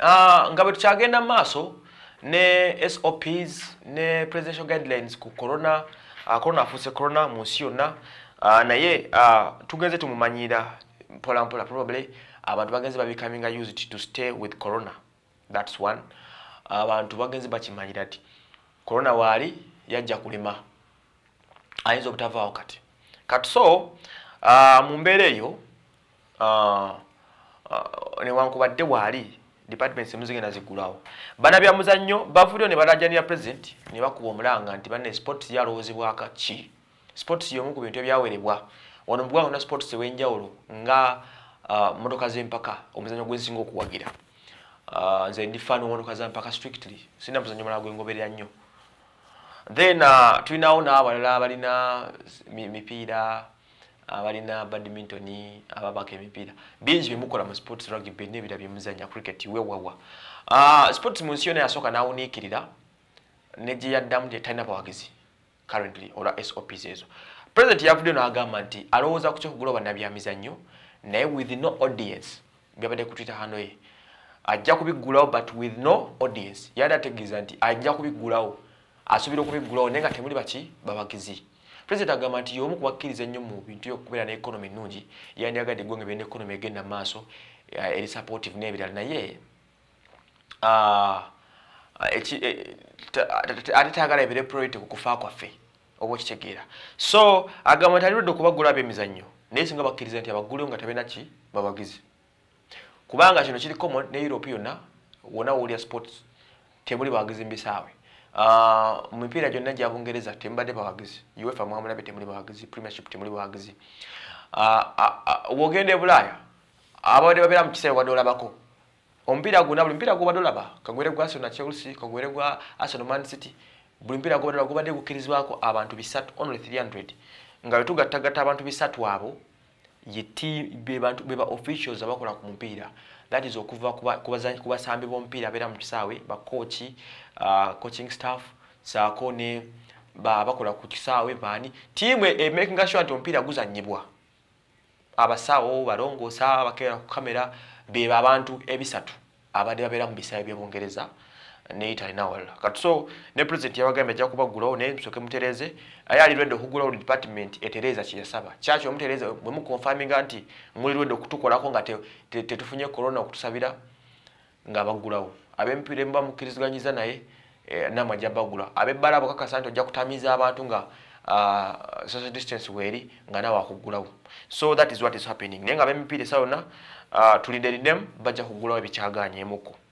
Ah, nga bwe tukyagenda maaso ne sops ne presidential guidelines ku corona ah, corona afuuse corona mu nsi yonna ah, naye tugenze tumumanyira mpolampola probably abantu bagenze babikaminga used to stay with corona thats one abantu bagenze bakimanyira ti corona waali yajja kulema ayinza obutavaawo kati kati so mu mbeera eyo newankubadde waali departments muzigena zikulao bana bya muzanyo bavulyo ne balajanira president ne bakuwa omulanga anti bane sports ya rozi bwaka chi sports yo mugu bintu byawerebwa ono bwa ona sports wenja olo nga uh, ah, motoka zempaka omuzanyo gwensingo kuwagira uh, ah, nze ndi fan wo motoka zempaka strictly sina muzanyo mara gwengobera nnyo then uh, ah, tuinaona abalala abalina mipira mi abalina badminton ababaka emipiira bingi bimukola mu sports rugby nebira byemuzanya cricket wewawa uh, ah, sports munsi yona yasooka nawuniikirira negye yaddamu gyetalina bawagizi currently ola sops ezo president yavuddeyo nagamba nti alowooza ku kyokugula obanabyamizannyo naye with no audience byabadde kutwitter hano ye ajja kubiggulawo but with no audience yadde ategeeza nti ajja kubiggulawo asuubira okubiggulawo naye nga temuli baki bawagizi president agamba nti y'omu kubakkiriza ennyo mu bintu yokubeera n'ekonomi ennungi yandyagadde eggwanga ebeera n'ekonomi egenda maaso eh, eri supportive n'ebirala naye ah, eh, eh, ate tagala ebire priority kukufa kwaffe oba okitegeera so agamba nti aliwedde okubagula ab'emizannyo naye singa bakkiriza nti abaggulewo nga tabeena ki babagizi kubanga kino kiri common ne europe yonna wona wuulya sports temuli bawagizi mbisaawe Ah, mumipiira gyonna gya bungereza tembadde bawagizi uefa mwamulabe temuli bawagizi premiership temuli bawagizi ah, ah, wogende bulaaya abawadde babeera mu kiseera wadolabako omupiira guna buli mupiira gubadolaba kagwere gwa arsenal chelsea kagwere gwa arsenal man city buli mupiira gubadolaba gubadde gukkirizibwako abantu bisatu only 300 nga bwe tugattagatta abantu bisatu abo ye bantu beba officials abakola ku mpira that is okuva kubazanyi kubasambi bompira bera mu kisawe ba coach uh, coaching staff sako ne ba bakola ku kisawe bani team e, e making sure ati mpira guza nyibwa abasawo barongo saa bakera ku kamera beba abantu ebisatu abade babera mu bisawe byobungereza neita inawala kati so ne president yabagamba ajja kuba gulawo naye musoke mutereeze aye alirwedde okugulawo ne department etereeza kyeyasaba kyakyo omutereeze bwe mukonfaminga nti mulirwedde okutukolako nga tetufunye te, te, corona okutusabira nga bagulawo abempira emuba mukkiriziganyiza naye e, namwe ajja bagula abebbala bokakasa nti ojja kutamiza abantu nga Uh, social distance weri nga nawe akugulawo so that is what is happening naye nga abempira esa yona uh, ah, tulinderiddemu bajja kugulawo ebikyaganyemuko